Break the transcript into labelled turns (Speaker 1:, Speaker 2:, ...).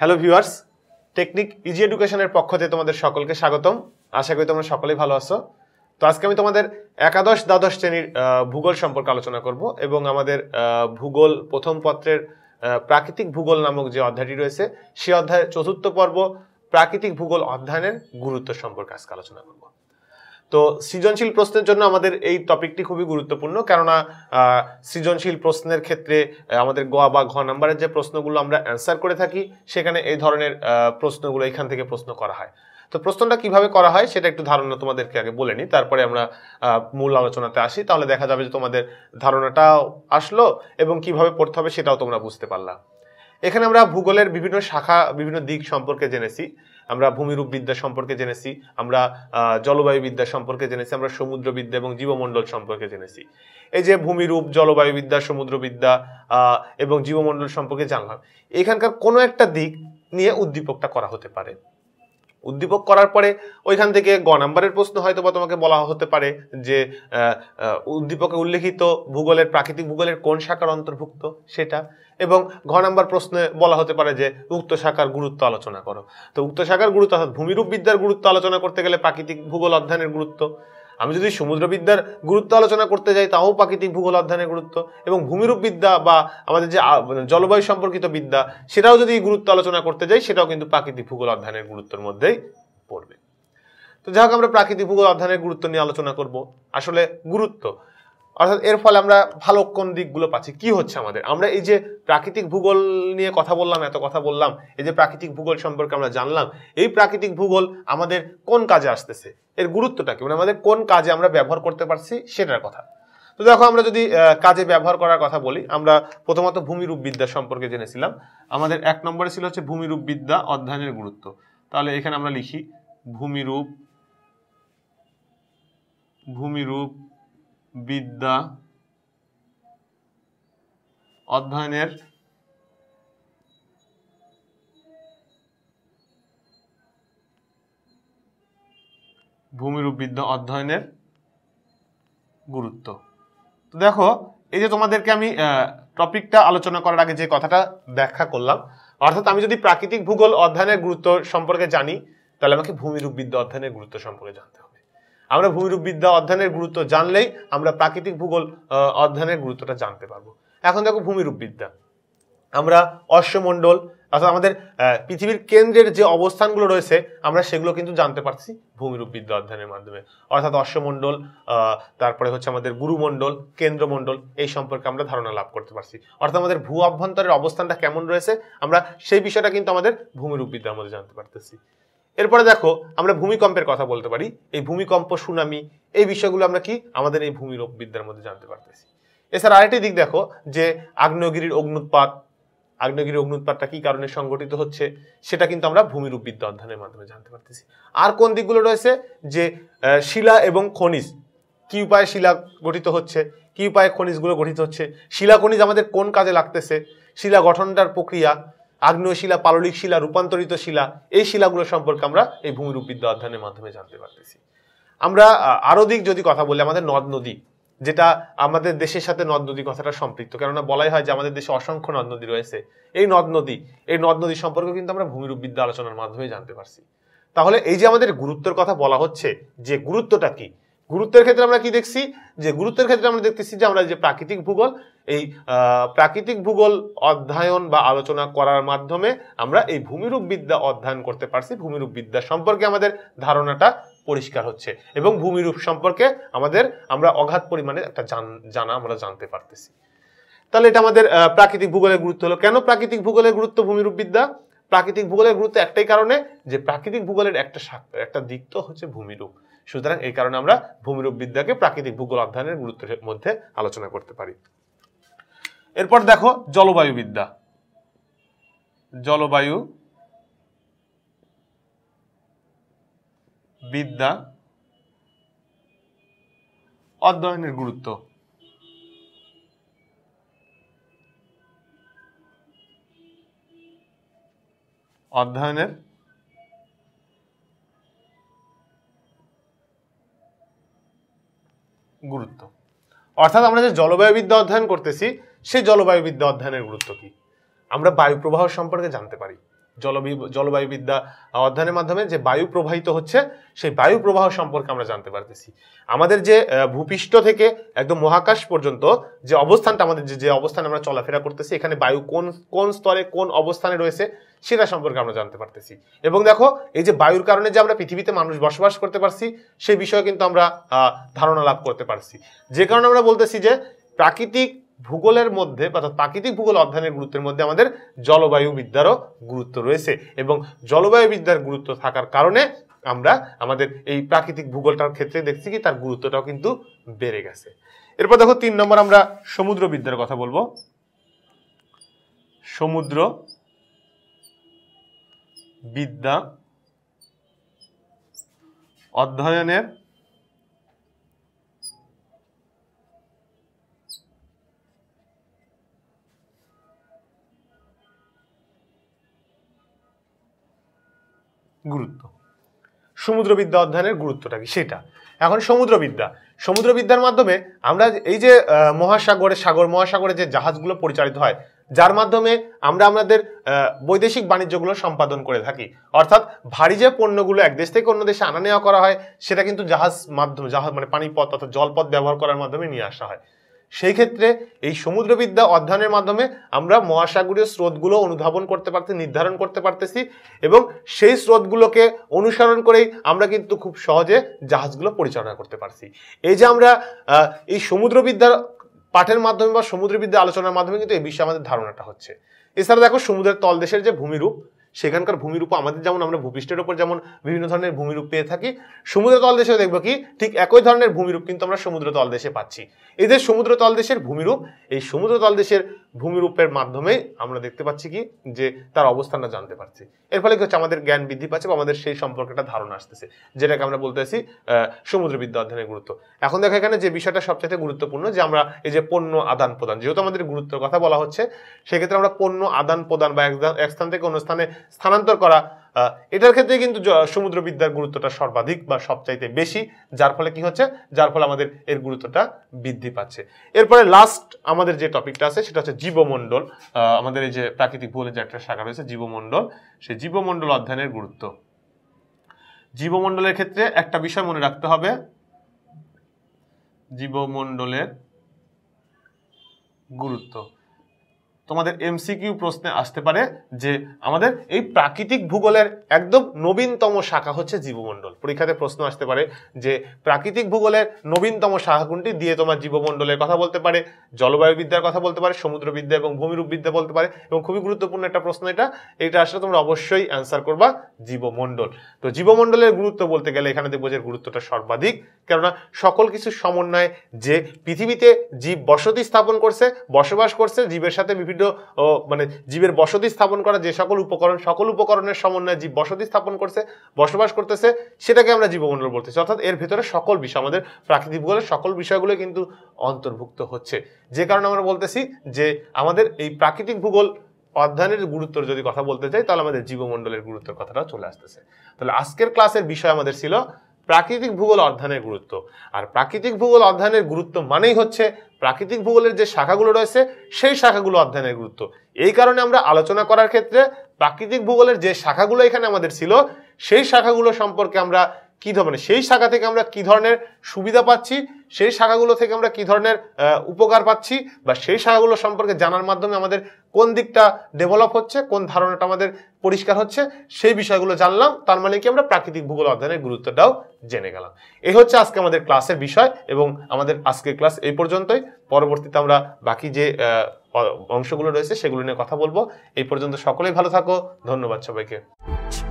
Speaker 1: hello viewers technique easy এডুকেশনের পক্ষ থেকে তোমাদের সকলকে স্বাগতম আশা করি তোমরা সকলেই ভালো আছো তো আজকে আমি তোমাদের একাদশ দ্বাদশ শ্রেণীর ভূগোল সম্পর্কে আলোচনা করব এবং আমাদের ভূগোল প্রথম পত্রের প্রাকৃতিক ভূগোল নামক যে অধ্যায়টি রয়েছে সে অধ্যায়ের চতুর্থ পর্ব প্রাকৃতিক ভূগোল অধ্যয়নের গুরুত্ব সম্পর্কে আজকে আলোচনা করবো তো সৃজনশীল প্রশ্নের জন্য আমাদের এই টপিকটি খুবই গুরুত্বপূর্ণ কেননা সৃজনশীল প্রশ্নের ক্ষেত্রে আমাদের গোয়া বা ঘ নাম্বারের যে প্রশ্নগুলো আমরা অ্যান্সার করে থাকি সেখানে এই ধরনের প্রশ্নগুলো এখান থেকে প্রশ্ন করা হয় তো প্রশ্নটা কিভাবে করা হয় সেটা একটু ধারণা তোমাদেরকে আগে বলে নিই তারপরে আমরা মূল আলোচনাতে আসি তাহলে দেখা যাবে যে তোমাদের ধারণাটাও আসলো এবং কিভাবে পড়তে হবে সেটাও তোমরা বুঝতে পারলাম এখানে আমরা ভূগোলের বিভিন্ন শাখা বিভিন্ন দিক সম্পর্কে জেনেছি আমরা ভূমিরূপ বিদ্যা সম্পর্কে জেনেছি আমরা জলবায়ু বিদ্যা সম্পর্কে জেনেছি আমরা সমুদ্রবিদ্যা এবং জীবমণ্ডল সম্পর্কে জেনেছি এই যে ভূমিরূপ জলবায়ু বিদ্যা সমুদ্রবিদ্যা এবং জীবমণ্ডল সম্পর্কে জানলাম এখানকার কোনো একটা দিক নিয়ে উদ্দীপকটা করা হতে পারে উদ্দীপক করার পরে ওইখান থেকে গ নাম্বারের প্রশ্ন হয়তো বা তোমাকে বলা হতে পারে যে উদ্দীপকে উল্লেখিত ভূগোলের প্রাকৃতিক ভূগোলের কোন শাখার অন্তর্ভুক্ত সেটা এবং ঘ নাম্বার প্রশ্নে বলা হতে পারে যে উক্ত শাখার গুরুত্ব আলোচনা করো তো উক্ত শাখার গুরুত্ব অর্থাৎ ভূমিরূপ বিদ্যার গুরুত্ব আলোচনা করতে গেলে প্রাকৃতিক ভূগোল অধ্যয়নের গুরুত্ব আমি যদি সমুদ্রবিদ্যার গুরুত্ব আলোচনা করতে যাই তাও প্রাকৃতিক ভূগোল অধ্যয়নের গুরুত্ব এবং ভূমিরূপ বিদ্যা বা আমাদের যে মানে জলবায়ু সম্পর্কিত বিদ্যা সেটাও যদি গুরুত্ব আলোচনা করতে যাই সেটাও কিন্তু প্রাকৃতিক ভূগোল অধ্যয়নের গুরুত্বের মধ্যেই পড়বে তো যাই হোক আমরা প্রাকৃতিক ভূগোল অধ্যয়নের গুরুত্ব নিয়ে আলোচনা করব আসলে গুরুত্ব অর্থাৎ এর ফলে আমরা ভালো কোন দিকগুলো পাচ্ছি কি হচ্ছে আমাদের আমরা এই যে প্রাকৃতিক ভূগোল নিয়ে কথা বললাম এত কথা বললাম এই যে প্রাকৃতিক ভূগোল সম্পর্কে আমরা জানলাম এই প্রাকৃতিক ভূগোল আমাদের কোন কাজে আসতেছে এর গুরুত্বটা কি মানে আমাদের কোন কাজে আমরা ব্যবহার করতে পারছি সেটার কথা তো দেখো আমরা যদি কাজে ব্যবহার করার কথা বলি আমরা প্রথমত ভূমিরূপ বিদ্যা সম্পর্কে জেনেছিলাম আমাদের এক নম্বরে ছিল হচ্ছে ভূমিরূপ বিদ্যা অধ্যয়নের গুরুত্ব তাহলে এখানে আমরা লিখি ভূমিরূপ ভূমিরূপ বিদ্যা অধ্যয়নের ভূমিরূপ বিদ্যা অধ্যয়নের গুরুত্ব তো দেখো এই যে তোমাদেরকে আমি টপিকটা আলোচনা করার আগে যে কথাটা ব্যাখ্যা করলাম অর্থাৎ আমি যদি প্রাকৃতিক ভূগোল অধ্যয়নের গুরুত্ব সম্পর্কে জানি তাহলে আমাকে ভূমিরূপ বিদ্যা অধ্যয়নের গুরুত্ব সম্পর্কে জানতে হবে আমরা ভূমিরূপবিদ্যা অধ্যয়নের গুরুত্ব জানলেই আমরা প্রাকৃতিক ভূগোল অধ্যয়নের গুরুত্বটা জানতে পারবো এখন দেখো ভূমিরূপবিদ্যা আমরা অশ্বমণ্ডল অর্থাৎ আমাদের পৃথিবীর কেন্দ্রের যে অবস্থানগুলো রয়েছে আমরা সেগুলো কিন্তু জানতে পারছি ভূমিরূপবিদ্যা অধ্যয়নের মাধ্যমে অর্থাৎ অশ্বমণ্ডল তারপরে হচ্ছে আমাদের গুরুমণ্ডল কেন্দ্রমণ্ডল এই সম্পর্কে আমরা ধারণা লাভ করতে পারছি অর্থাৎ আমাদের ভূ অভ্যন্তরের অবস্থানটা কেমন রয়েছে আমরা সেই বিষয়টা কিন্তু আমাদের ভূমিরূপবিদ্যার মধ্যে জানতে পারতেছি এরপরে দেখো আমরা ভূমিকম্পের কথা বলতে পারি এই ভূমিকম্প সুনামি এই বিষয়গুলো আমরা কি আমাদের এই ভূমিরূপ বিদ্যার মধ্যে জানতে পারতেছি এছাড়া আরেকটি দিক দেখো যে আগ্নেয়গিরির অগ্নুৎপাত আগ্নেয়গির অগ্নুৎপাতটা কি কারণে সংগঠিত হচ্ছে সেটা কিন্তু আমরা ভূমিরূপ বিদ্যা অধ্যয়নের মাধ্যমে জানতে পারতেছি আর কোন দিকগুলো রয়েছে যে শিলা এবং খনিজ কি উপায়ে শিলা গঠিত হচ্ছে কি উপায়ে খনিজগুলো গঠিত হচ্ছে শিলা খনিজ আমাদের কোন কাজে লাগতেছে শিলা গঠনটার প্রক্রিয়া আগ্নেয় শিলা পাললিক শিলা রূপান্তরিত শিলা এই শিলাগুলো সম্পর্কে আমরা এই ভূমিরূপ বিদ্যা অধ্যয়নের মাধ্যমে জানতে পারতেছি আমরা আরও দিক যদি কথা বলি আমাদের নদ নদী যেটা আমাদের দেশের সাথে নদ নদী কথাটা সম্পৃক্ত কেননা বলাই হয় যে আমাদের দেশে অসংখ্য নদ নদী রয়েছে এই নদ নদী এই নদ নদী সম্পর্কে কিন্তু আমরা ভূমিরূপ বিদ্যা আলোচনার মাধ্যমে জানতে পারছি তাহলে এই যে আমাদের গুরুত্বের কথা বলা হচ্ছে যে গুরুত্বটা কি গুরুত্বের ক্ষেত্রে আমরা কি দেখছি যে গুরুত্বের ক্ষেত্রে আমরা দেখতেছি যে আমরা যে প্রাকৃতিক ভূগোল এই প্রাকৃতিক ভূগোল অধ্যয়ন বা আলোচনা করার মাধ্যমে আমরা এই ভূমিরূপ বিদ্যা অধ্যয়ন করতে পারছি ভূমিরূপ বিদ্যা সম্পর্কে আমাদের ধারণাটা পরিষ্কার হচ্ছে এবং ভূমিরূপ সম্পর্কে আমাদের আমরা অঘাত পরিমাণে একটা জানা আমরা জানতে পারতেছি তাহলে এটা আমাদের প্রাকৃতিক ভূগোলের গুরুত্ব হলো কেন প্রাকৃতিক ভূগোলের গুরুত্ব ভূমিরূপ বিদ্যা প্রাকৃতিক ভূগোলের গুরুত্ব একটাই কারণে যে প্রাকৃতিক ভূগোলের একটা একটা দিক তো হচ্ছে ভূমিরূপ সুতরাং এই কারণে আমরা ভূমিরূপ বিদ্যাকে প্রাকৃতিক ভূগোল অধ্যয়নের গুরুত্বের মধ্যে আলোচনা করতে পারি এরপর দেখো জলবায়ু বিদ্যা জলবায়ু বিদ্যা অধ্যয়নের গুরুত্ব অধ্যয়নের অর্থাৎ আমরা যে জলবায়ুবিদ্যা অধ্যয়ন করতেছি সেই জলবায়ুবিদ্যা অধ্যয়নের গুরুত্ব কী আমরা বায়ুপ্রবাহ সম্পর্কে জানতে পারি জলবি জলবায়ুবিদ্যা অধ্যয়নের মাধ্যমে যে বায়ু প্রবাহিত হচ্ছে সেই বায়ু প্রবাহ সম্পর্কে আমরা জানতে পারতেছি আমাদের যে ভূপৃষ্ঠ থেকে একদম মহাকাশ পর্যন্ত যে অবস্থানটা আমাদের যে যে অবস্থানে আমরা চলাফেরা করতেছি এখানে বায়ু কোন কোন স্তরে কোন অবস্থানে রয়েছে সেটা সম্পর্কে আমরা জানতে পারতেছি এবং দেখো এই যে বায়ুর কারণে যে আমরা পৃথিবীতে মানুষ বসবাস করতে পারছি সেই বিষয়ে কিন্তু আমরা ধারণা লাভ করতে পারছি যে কারণে আমরা বলতেছি যে প্রাকৃতিক ভূগোলের মধ্যে অর্থাৎ প্রাকৃতিক ভূগোল অধ্যয়নের গুরুত্বের মধ্যে আমাদের জলবায়ু বিদ্যারও গুরুত্ব রয়েছে এবং জলবায়ু বিদ্যার গুরুত্ব থাকার কারণে আমরা আমাদের এই প্রাকৃতিক ভূগোলটার ক্ষেত্রে দেখছি কি তার গুরুত্বটাও কিন্তু বেড়ে গেছে এরপর দেখো তিন নম্বর আমরা সমুদ্র বিদ্যার কথা বলবো সমুদ্র বিদ্যা অধ্যয়নের গুরুত্ব সমুদ্রবিদ্যা অধ্যয়নের গুরুত্বটা কি সেটা এখন সমুদ্রবিদ্যা সমুদ্রবিদ্যার মাধ্যমে আমরা এই যে মহাসাগরে সাগর মহাসাগরে যে জাহাজগুলো পরিচালিত হয় যার মাধ্যমে আমরা আমাদের বৈদেশিক বাণিজ্যগুলো সম্পাদন করে থাকি অর্থাৎ ভারী যে পণ্যগুলো এক দেশ থেকে অন্য দেশে আনা নেওয়া করা হয় সেটা কিন্তু জাহাজ মাধ্যমে জাহাজ মানে পানিপথ অর্থাৎ জলপথ ব্যবহার করার মাধ্যমে নিয়ে আসা হয় সেই ক্ষেত্রে এই সমুদ্রবিদ্যা অধ্যয়নের মাধ্যমে আমরা মহাসাগরীয় স্রোতগুলো অনুধাবন করতে পারতে নির্ধারণ করতে পারতেছি এবং সেই স্রোতগুলোকে অনুসরণ করেই আমরা কিন্তু খুব সহজে জাহাজগুলো পরিচালনা করতে পারছি এই যে আমরা এই সমুদ্রবিদ্যার পাঠের মাধ্যমে বা সমুদ্রবিদ্যা আলোচনার মাধ্যমে কিন্তু এই বিষয়ে আমাদের ধারণাটা হচ্ছে এছাড়া দেখো সমুদ্রের তলদেশের যে ভূমিরূপ সেখানকার ভূমিরূপ আমাদের যেমন আমরা ভূপৃষ্ঠের ওপর যেমন বিভিন্ন ধরনের ভূমিরূপ পেয়ে থাকি সমুদ্র দেশে দেখবো কি ঠিক একই ধরনের ভূমিরূপ কিন্তু আমরা সমুদ্র দেশে পাচ্ছি এদের সমুদ্র দেশের ভূমিরূপ এই সমুদ্র তলদেশের ভূমিরূপের মাধ্যমে আমরা দেখতে পাচ্ছি কি যে তার অবস্থানটা জানতে পারছি এর ফলে কি হচ্ছে আমাদের জ্ঞান বৃদ্ধি পাচ্ছে বা আমাদের সেই সম্পর্কটা ধারণা আসতেছে যেটাকে আমরা বলতে আসি সমুদ্রবিদ্যা অধ্যয়নের গুরুত্ব এখন দেখা এখানে যে বিষয়টা সবচেয়ে গুরুত্বপূর্ণ যে আমরা এই যে পণ্য আদান প্রদান যেহেতু আমাদের গুরুত্বের কথা বলা হচ্ছে সেক্ষেত্রে আমরা পণ্য আদান প্রদান বা এক স্থান থেকে অন্য স্থানে স্থানান্তর করা এটার ক্ষেত্রে কিন্তু সমুদ্রবিদ্যার গুরুত্বটা সর্বাধিক বা সবচাইতে বেশি যার ফলে কি হচ্ছে যার ফলে আমাদের এর গুরুত্বটা বৃদ্ধি পাচ্ছে এরপরে লাস্ট আমাদের যে টপিকটা আছে সেটা হচ্ছে জীবমণ্ডল আমাদের এই যে প্রাকৃতিক ভূগোলের যে একটা শাখা রয়েছে জীবমণ্ডল সেই জীবমণ্ডল অধ্যয়নের গুরুত্ব জীবমণ্ডলের ক্ষেত্রে একটা বিষয় মনে রাখতে হবে জীবমণ্ডলের গুরুত্ব তোমাদের এমসিকিউ প্রশ্নে আসতে পারে যে আমাদের এই প্রাকৃতিক ভূগোলের একদম নবীনতম শাখা হচ্ছে জীবমণ্ডল পরীক্ষাতে প্রশ্ন আসতে পারে যে প্রাকৃতিক ভূগোলের নবীনতম শাখা কোনটি দিয়ে তোমার জীবমণ্ডলের কথা বলতে পারে জলবায়ুবিদ্যার কথা বলতে পারে সমুদ্রবিদ্যা এবং ভূমিরূপবিদ্যা বলতে পারে এবং খুবই গুরুত্বপূর্ণ একটা প্রশ্ন এটা এটা আসলে তোমরা অবশ্যই অ্যান্সার করবা জীবমণ্ডল তো জীবমণ্ডলের গুরুত্ব বলতে গেলে এখানে দেখবো যে গুরুত্বটা সর্বাধিক কেননা সকল কিছু সমন্বয়ে যে পৃথিবীতে জীব বসতি স্থাপন করছে বসবাস করছে জীবের সাথে বিভিন্ন বিভিন্ন মানে জীবের বসতি স্থাপন করা যে সকল উপকরণ সকল উপকরণের সমন্বয়ে জীব বসতি স্থাপন করছে বসবাস করতেছে সেটাকে আমরা জীবমণ্ডল বলতেছি অর্থাৎ এর ভেতরে সকল বিষয় আমাদের প্রাকৃতিক ভূগোলের সকল বিষয়গুলো কিন্তু অন্তর্ভুক্ত হচ্ছে যে কারণে আমরা বলতেছি যে আমাদের এই প্রাকৃতিক ভূগোল অধ্যয়নের গুরুত্ব যদি কথা বলতে চাই তাহলে আমাদের জীবমণ্ডলের গুরুত্বের কথাটা চলে আসতেছে তাহলে আজকের ক্লাসের বিষয় আমাদের ছিল প্রাকৃতিক ভূগোল অধ্যয়নের গুরুত্ব আর প্রাকৃতিক ভূগোল অধ্যয়নের গুরুত্ব মানেই হচ্ছে প্রাকৃতিক ভূগোলের যে শাখাগুলো রয়েছে সেই শাখাগুলো অধ্যয়নের গুরুত্ব এই কারণে আমরা আলোচনা করার ক্ষেত্রে প্রাকৃতিক ভূগোলের যে শাখাগুলো এখানে আমাদের ছিল সেই শাখাগুলো সম্পর্কে আমরা কী ধরনের সেই শাখা থেকে আমরা কী ধরনের সুবিধা পাচ্ছি সেই শাখাগুলো থেকে আমরা কী ধরনের উপকার পাচ্ছি বা সেই শাখাগুলো সম্পর্কে জানার মাধ্যমে আমাদের কোন দিকটা ডেভেলপ হচ্ছে কোন ধারণাটা আমাদের পরিষ্কার হচ্ছে সেই বিষয়গুলো জানলাম তার মানে কি আমরা প্রাকৃতিক ভূগোল অধ্যয়নের গুরুত্বটাও জেনে গেলাম এই হচ্ছে আজকে আমাদের ক্লাসের বিষয় এবং আমাদের আজকের ক্লাস এই পর্যন্তই পরবর্তীতে আমরা বাকি যে অংশগুলো রয়েছে সেগুলো নিয়ে কথা বলবো এই পর্যন্ত সকলেই ভালো থাকো ধন্যবাদ সবাইকে